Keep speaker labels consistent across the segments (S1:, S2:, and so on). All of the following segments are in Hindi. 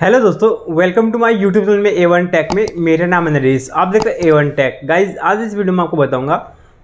S1: हेलो दोस्तों welcome to my YouTube channel में ए वन टैक में मेरा नाम नरेश आप देखते हैं ए वन टैक गाइज आज इस वीडियो में आपको बताऊंगा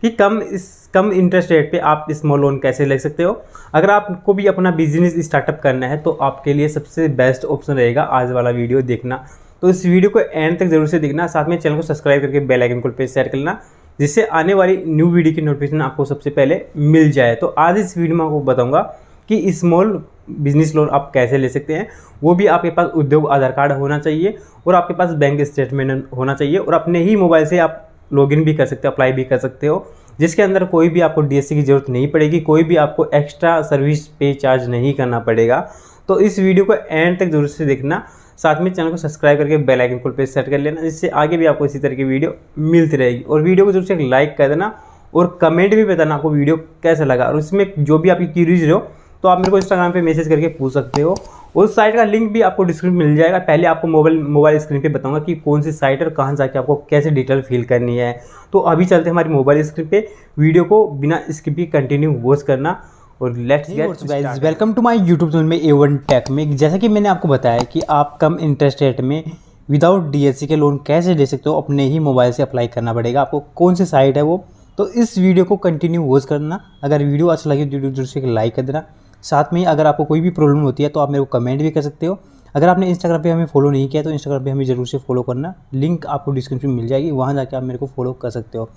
S1: कि कम इस कम इंटरेस्ट रेट पे आप स्मॉल लोन कैसे ले सकते हो अगर आपको भी अपना बिजनेस स्टार्टअप करना है तो आपके लिए सबसे बेस्ट ऑप्शन रहेगा आज वाला वीडियो देखना तो इस वीडियो को एंड तक जरूर से देखना साथ में चैनल को सब्सक्राइब करके बेलाइकन को पे शेयर कर लेना जिससे आने वाली न्यू वीडियो की नोटिफिकेशन आपको सबसे पहले मिल जाए तो आज इस वीडियो में आपको बताऊँगा कि स्मॉल बिजनेस लोन आप कैसे ले सकते हैं वो भी आपके पास उद्योग आधार कार्ड होना चाहिए और आपके पास बैंक स्टेटमेंट होना चाहिए और अपने ही मोबाइल से आप लॉगिन भी कर सकते हो अप्लाई भी कर सकते हो जिसके अंदर कोई भी आपको डीएससी की ज़रूरत नहीं पड़ेगी कोई भी आपको एक्स्ट्रा सर्विस पे चार्ज नहीं करना पड़ेगा तो इस वीडियो को एंड तक जरूर से देखना साथ में चैनल को सब्सक्राइब करके बेल आइकन को पे सेट कर लेना जिससे आगे भी आपको इसी तरह की वीडियो मिलती रहेगी और वीडियो को जरूर से लाइक कर देना और कमेंट भी बताना आपको वीडियो कैसा लगा और इसमें जो भी आपकी क्यूरीज हो तो आप मेरे को इंस्टाग्राम पे मैसेज करके पूछ सकते हो उस साइट का लिंक भी आपको डिस्क्रिप्शन मिल जाएगा पहले आपको मोबाइल मोबाइल स्क्रीन पे बताऊंगा कि कौन सी साइट और कहाँ जाके आपको कैसे डिटेल फिल करनी है तो अभी चलते हैं हमारी मोबाइल स्क्रीन पे वीडियो को बिना स्किप भी कंटिन्यू वॉच करना और let's get welcome to my YouTube channel में ए वन टेक में जैसा कि मैंने आपको बताया कि आप कम इंटरेस्ट रेट में विदाउट डी के लोन कैसे ले सकते हो अपने ही मोबाइल से अप्लाई करना पड़ेगा आपको कौन सी साइट है वो तो इस वीडियो को कंटिन्यू वॉच करना अगर वीडियो अच्छा लगे तो जरूर से लाइक कर देना साथ में ही अगर आपको कोई भी प्रॉब्लम होती है तो आप मेरे को कमेंट भी कर सकते हो अगर आपने इंस्टाग्राम पे हमें फॉलो नहीं किया तो इंस्टाग्राम पे हमें ज़रूर से फॉलो करना लिंक आपको डिस्क्रिप्शन में मिल जाएगी वहाँ जाके आप मेरे को फॉलो कर सकते हो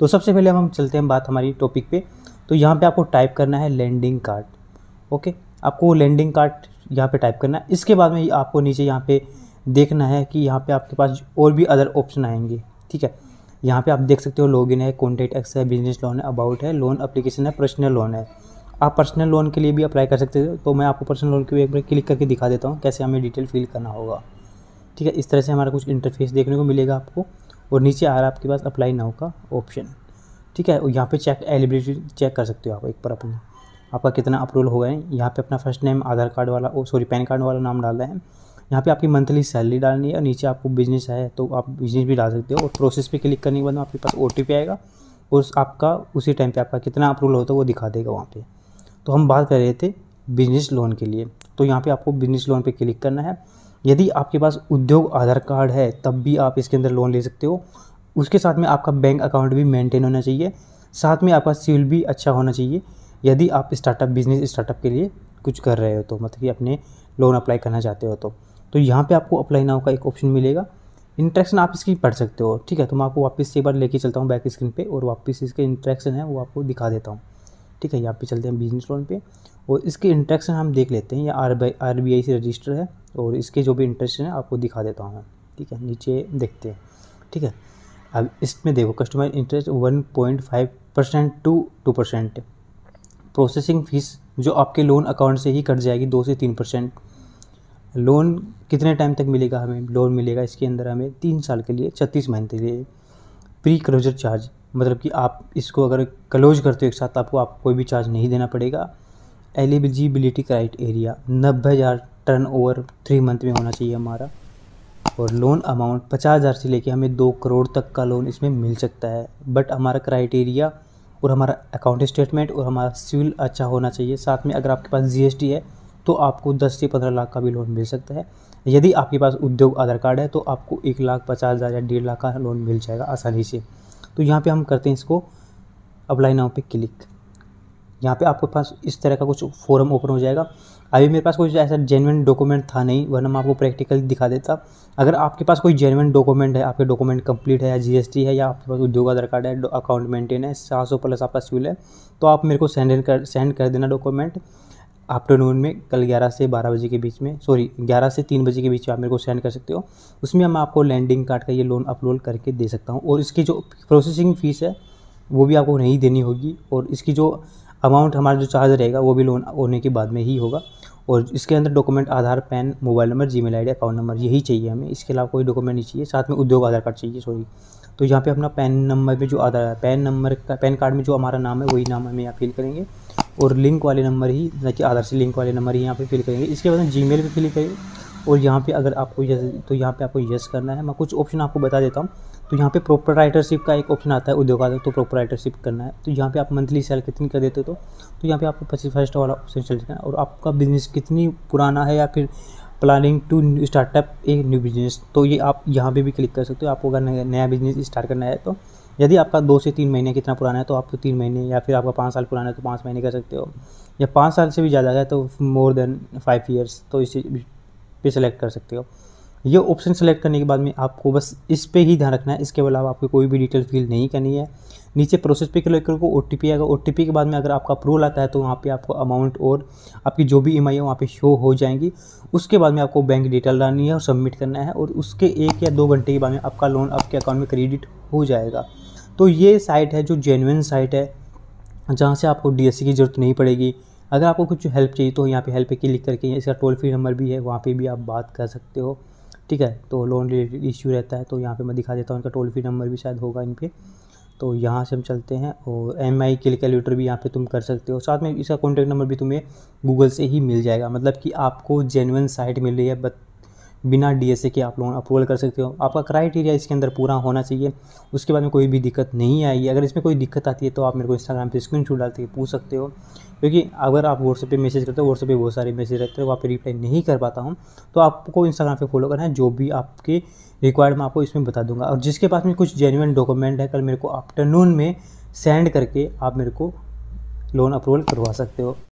S1: तो सबसे पहले हम चलते हैं बात हमारी टॉपिक पे तो यहाँ पे आपको टाइप करना है लैंडिंग कार्ड ओके आपको लैंडिंग कार्ड यहाँ पर टाइप करना है इसके बाद में आपको नीचे यहाँ पे देखना है कि यहाँ पर आपके पास और भी अदर ऑप्शन आएंगे ठीक है यहाँ पर आप देख सकते हो लॉग है कॉन्टैक्ट एक्स है बिजनेस लोन है अबाउट है लोन अप्लीकेशन है पर्सनल लोन है आप पर्सनल लोन के लिए भी अप्लाई कर सकते हो तो मैं आपको पर्सनल लोन के लिए एक बार क्लिक करके दिखा देता हूँ कैसे हमें डिटेल फिल करना होगा ठीक है इस तरह से हमारा कुछ इंटरफेस देखने को मिलेगा आपको और नीचे आ रहा है आपके पास अप्लाई नाउ का ऑप्शन ठीक है और यहाँ पे चेक एलिबिलिटी चेक कर सकते हो आप एक बार अपना आपका कितना अप्रूवल हो हैं यहाँ पर अपना फर्स्ट नेम आधार कार्ड वाला और सॉरी पैन कार्ड वाला नाम डालना है यहाँ पे आपकी मंथली सैलरी डालनी है और नीचे आपको बिजनेस है तो आप बिजनेस भी डाल सकते हो और प्रोसेस पे क्लिक करने के बाद आपके पास ओ आएगा और आपका उसी टाइम पर आपका कितना अप्रूवल होता है वो दिखा देगा वहाँ पर तो हम बात कर रहे थे बिजनेस लोन के लिए तो यहाँ पे आपको बिजनेस लोन पे क्लिक करना है यदि आपके पास उद्योग आधार कार्ड है तब भी आप इसके अंदर लोन ले सकते हो उसके साथ में आपका बैंक अकाउंट भी मेंटेन होना चाहिए साथ में आपका सिविल भी अच्छा होना चाहिए यदि आप स्टार्टअप बिजनेस स्टार्टअप के लिए कुछ कर रहे हो तो मतलब कि अपने लोन अप्लाई करना चाहते हो तो तो यहाँ पे आपको अप्लाई नाउ का एक ऑप्शन मिलेगा इंट्रैक्शन आप इसकी पढ़ सकते हो ठीक है तो मैं आपको वापस से एक बार लेके चलता हूँ बैक स्क्रीन पे और वापस इसके इंट्रैक्शन है वो आपको दिखा देता हूँ ठीक है यहाँ पे चलते हैं बिजनेस लोन पे और इसके इंट्रैक्शन हम देख लेते हैं ये आर बी आई से रजिस्टर है और इसके जो भी इंटरेस्ट हैं आपको दिखा देता हूँ ठीक है नीचे देखते हैं ठीक है अब इसमें देखो customer interest one point five percent to two percent processing fees जो आपके लोन अकाउंट से ही कट जाएगी दो से तीन परसेंट लोन कितने टाइम तक मिलेगा हमें लोन मिलेगा इसके अंदर हमें तीन साल के लिए छत्तीस महीने के लिए प्री क्लोजर चार्ज मतलब कि आप इसको अगर क्लोज करते हो एक साथ आपको आप कोई भी चार्ज नहीं देना पड़ेगा एलिजिबिलिटी क्राइटेरिया नब्बे हज़ार टर्न ओवर थ्री मंथ में होना चाहिए हमारा और लोन अमाउंट पचास हज़ार से लेके हमें दो करोड़ तक का लोन इसमें मिल सकता है बट हमारा क्राइटेरिया और हमारा अकाउंट स्टेटमेंट और हमारा सिविल अच्छा होना चाहिए साथ में अगर आपके पास जी है तो आपको दस से पंद्रह लाख का भी लोन मिल सकता है यदि आपके पास उद्योग आधार कार्ड है तो आपको एक लाख पचास हज़ार या डेढ़ लाख का लोन मिल जाएगा आसानी से तो यहाँ पे हम करते हैं इसको अप्लाई नाउ पे क्लिक यहाँ पे आपके पास इस तरह का कुछ फॉरम ओपन हो जाएगा अभी मेरे पास कोई ऐसा जेनवन डॉक्यूमेंट था नहीं वरना मैं आपको प्रैक्टिकल दिखा देता अगर आपके पास कोई जेनवन डॉक्यूमेंट है आपके डॉक्यूमेंट कंप्लीट है या जी है या आपके पास उद्योग आधार कार्ड है अकाउंट मेंटेन है सात सौ प्लस आपका सिविल है तो आप मेरे को सेंड कर सेंड कर देना डॉक्यूमेंट आफ्टरनून में कल 11 से 12 बजे के बीच में सॉरी 11 से 3 बजे के बीच में आप मेरे को सेंड कर सकते हो उसमें मैं आपको लैंडिंग कार्ड का ये लोन अपलोड करके दे सकता हूँ और इसकी जो प्रोसेसिंग फ़ीस है वो भी आपको नहीं देनी होगी और इसकी जो अमाउंट हमारा जो चार्ज रहेगा वो भी लोन होने के बाद में ही होगा और इसके अंदर document Aadhaar PAN mobile number Gmail account number यही चाहिए हमें इसके अलावा कोई डॉक्यूमेंट नहीं चाहिए साथ में उद्योग आधार कार्ड चाहिए सॉरी तो यहाँ पे अपना पैन नंबर में जो आधार पैन नंबर का पैन कार्ड में जो हमारा नाम है वही नाम हमें यहाँ फिल करेंगे और लिंक वाले नंबर ही कि आधार से लिंक वाले नंबर ही यहाँ पे फिल करेंगे इसके बाद जी मेल पर फिल करेंगे और यहाँ पे अगर आपको यस तो यहाँ पे आपको यस करना है मैं कुछ ऑप्शन आपको बता देता हूँ तो यहाँ पे प्रोपराइटरशिप का एक ऑप्शन आता है उद्योग आदर तो प्रोपराइटरशिप करना है तो यहाँ पे आप मंथली सेल कितनी कर देते हो तो, तो, यहाँ पे आपको पच्चीस फर्स्ट वाला ऑप्शन चल है और आपका बिजनेस कितनी पुराना है या फिर planning to start up a new business तो ये आप यहाँ पर भी क्लिक कर सकते हो आपको अगर नया बिजनेस स्टार्ट करना है तो यदि आपका दो से तीन महीने कितना पुराना है तो आपको तीन महीने या फिर आपका पाँच साल पुराना है तो पाँच महीने कर सकते हो या पाँच साल से भी ज़्यादा है तो मोर देन फाइव ईयर्स तो इसी पे सेलेक्ट कर सकते हो ये ऑप्शन सेलेक्ट करने के बाद में आपको बस इस पर ही ध्यान रखना है इसके अलावा आपको कोई भी डिटेल फिल नहीं करनी है नीचे प्रोसेस पे क्लिक करो ओ टी आएगा ओ के बाद में अगर आपका अप्रूवल आता है तो वहाँ पे आपको अमाउंट और आपकी जो भी ई e है वहाँ पे शो हो जाएंगी उसके बाद में आपको बैंक डिटेल डालनी है और सबमिट करना है और उसके एक या दो घंटे के बाद में आपका लोन आपके अकाउंट में क्रेडिट हो जाएगा तो ये साइट है जो जेनुन साइट है जहाँ से आपको डी की ज़रूरत नहीं पड़ेगी अगर आपको कुछ हेल्प चाहिए तो यहाँ पे हेल्प पे क्लिक करके इसका टोल फ्री नंबर भी है वहाँ पे भी आप बात कर सकते हो ठीक है तो लोन रिलेटेड इशू रहता है तो यहाँ पे मैं दिखा देता हूँ इनका टोल फ्री नंबर भी शायद होगा इन पर तो यहाँ से हम चलते हैं और एम आई के कैलकुलेटर भी यहाँ पे तुम कर सकते हो साथ में इसका कॉन्टैक्ट नंबर भी तुम्हें गूगल से ही मिल जाएगा मतलब कि आपको जेनुन साइट मिल रही है बट बिना डीएसए के आप लोन अप्रूवल कर सकते हो आपका क्राइटेरिया इसके अंदर पूरा होना चाहिए उसके बाद में कोई भी दिक्कत नहीं आएगी अगर इसमें कोई दिक्कत आती है तो आप मेरे को इंस्टाग्राम पर स्क्रीन शॉट डाल के पूछ सकते हो क्योंकि अगर आप व्हाट्सएप पे मैसेज करते हो व्हाट्सएप पे बहुत सारे मैसेज रहते हो वहाँ पर रिप्लाई नहीं कर पाता हूँ तो आपको इंस्टाग्राम पे फॉलो करना है जो भी आपके रिक्वायर्ड मैं आपको इसमें बता दूंगा और जिसके पास में कुछ जेनुअन डॉक्यूमेंट है कल मेरे को आफ्टरनून में सेंड करके आप मेरे को लोन अप्रूवल करवा सकते हो